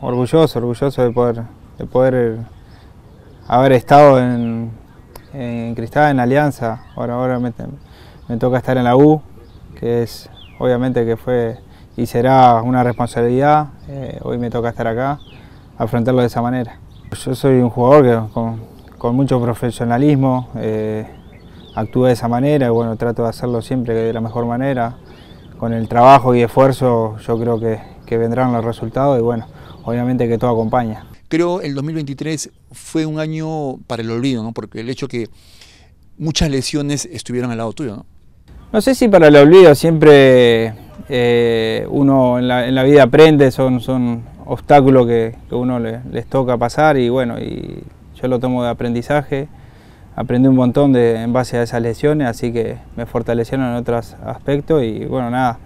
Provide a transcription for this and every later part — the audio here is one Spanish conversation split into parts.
orgulloso, orgulloso de poder, poder eh, haber estado en, en Cristal, en Alianza. Ahora, ahora me, toca estar en la U, que es obviamente que fue y será una responsabilidad. Eh, hoy me toca estar acá, afrontarlo de esa manera. Yo soy un jugador que, con, mucho profesionalismo, eh, actúa de esa manera y bueno, trato de hacerlo siempre de la mejor manera. Con el trabajo y esfuerzo yo creo que, que vendrán los resultados y bueno, obviamente que todo acompaña. Creo el 2023 fue un año para el olvido, ¿no? Porque el hecho que muchas lesiones estuvieron al lado tuyo, ¿no? No sé si para el olvido, siempre eh, uno en la, vida aprende, son, son obstáculos que, uno les toca pasar y bueno, y yo lo tomo de aprendizaje aprendí un montón de, en base a esas lesiones, así que me fortalecieron en otros aspectos y bueno, nada,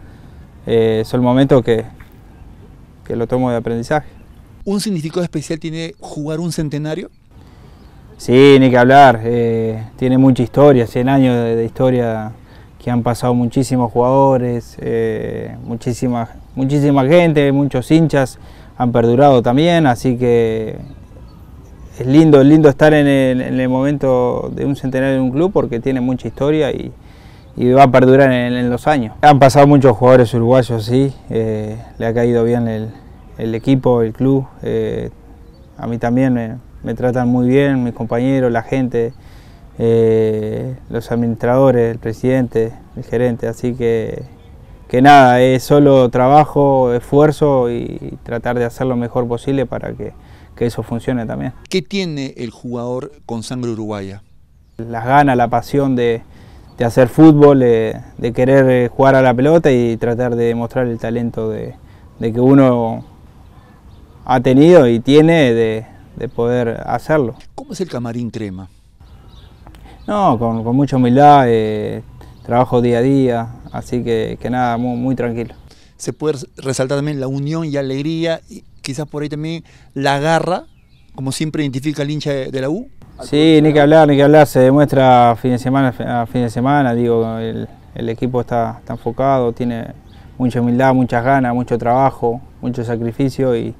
eh, el momento que, lo tomo de aprendizaje. ¿Un significado especial tiene jugar un centenario? Sí, ni que hablar. Eh, tiene mucha historia, 100 años de, historia que han pasado muchísimos jugadores, eh, muchísima, gente, muchos hinchas han perdurado también, así que es lindo, es lindo estar en el, momento de un centenario de un club porque tiene mucha historia y, va a perdurar en, los años. Han pasado muchos jugadores uruguayos, sí, eh, le ha caído bien el, el equipo, el club. Eh, a mí también me, tratan muy bien, mis compañeros, la gente, eh, los administradores, el presidente, el gerente. Así que, que nada, es solo trabajo, esfuerzo y tratar de hacer lo mejor posible para que, eso funcione también. ¿Qué tiene el jugador con sangre uruguaya? Las ganas, la pasión de, hacer fútbol, de, querer eh, jugar a la pelota y tratar de demostrar el talento de, de que uno ha tenido y tiene de, poder hacerlo. ¿Cómo es el camarín crema? No, con, mucha humildad, eh, trabajo día a día, así que, nada, muy, tranquilo. Se puede resaltar también la unión y alegría, quizás por ahí también la garra, como siempre identifica el hincha de, la U. Sí, ni que hablar, ni que hablar, se demuestra fin de semana a fin de semana, digo, el, equipo está, está enfocado, tiene mucha humildad, muchas ganas, mucho trabajo, mucho sacrificio y,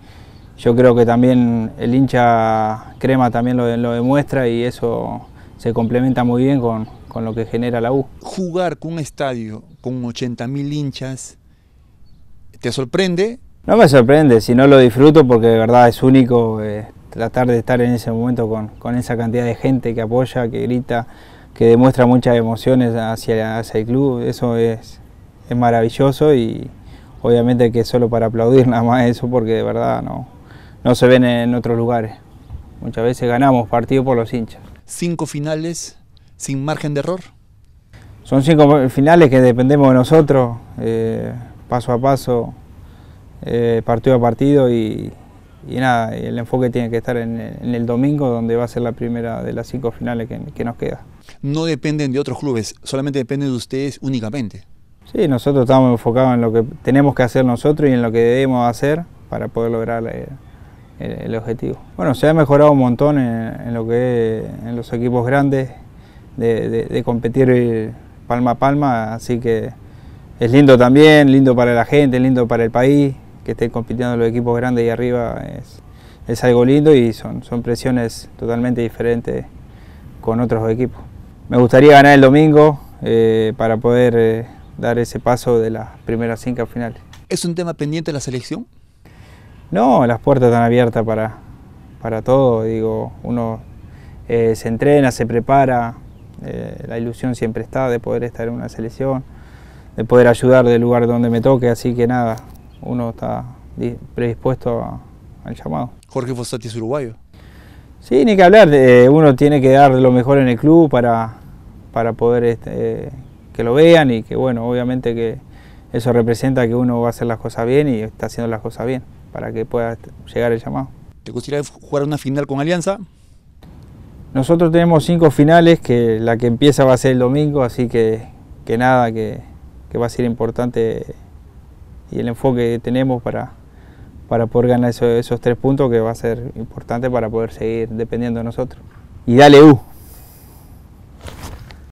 yo creo que también el hincha crema también lo, demuestra y eso se complementa muy bien con, lo que genera la U. Jugar con un estadio con 80.000 hinchas, ¿te sorprende? No me sorprende, si no lo disfruto porque de verdad es único eh, tratar de estar en ese momento con, esa cantidad de gente que apoya, que grita, que demuestra muchas emociones hacia, el club, eso es, es maravilloso y obviamente que es solo para aplaudir nada más eso porque de verdad no, no se ven en otros lugares. Muchas veces ganamos partido por los hinchas. ¿Cinco finales sin margen de error? Son cinco finales que dependemos de nosotros, eh, paso a paso, eh, partido a partido y, nada, el enfoque tiene que estar en, el domingo, donde va a ser la primera de las cinco finales que, que nos queda. No dependen de otros clubes, solamente dependen de ustedes únicamente. Sí, nosotros estamos enfocados en lo que tenemos que hacer nosotros y en lo que debemos hacer para poder lograr la, eh, el, objetivo. Bueno, se ha mejorado un montón en, lo que es, en los equipos grandes de, competir palma a palma, así que es lindo también, lindo para la gente, lindo para el país, que estén compitiendo los equipos grandes y arriba es, algo lindo y son, son presiones totalmente diferentes con otros equipos. Me gustaría ganar el domingo eh, para poder eh, dar ese paso de las primeras cinco finales. ¿Es un tema pendiente la selección? No, las puertas están abiertas para, todo, digo, uno eh, se entrena, se prepara, eh, la ilusión siempre está de poder estar en una selección, de poder ayudar del lugar donde me toque, así que nada, uno está predispuesto al llamado. Jorge Fossati es uruguayo. Sí, ni que hablar, eh, uno tiene que dar lo mejor en el club para, para poder este, que lo vean y que bueno, obviamente que eso representa que uno va a hacer las cosas bien y está haciendo las cosas bien para que pueda llegar el llamado. ¿Te gustaría jugar una final con Alianza? Nosotros tenemos cinco finales, que la que empieza va a ser el domingo, así que, que nada, que, va a ser importante y el enfoque que tenemos para, para poder ganar esos, esos tres puntos que va a ser importante para poder seguir dependiendo de nosotros. Y dale U.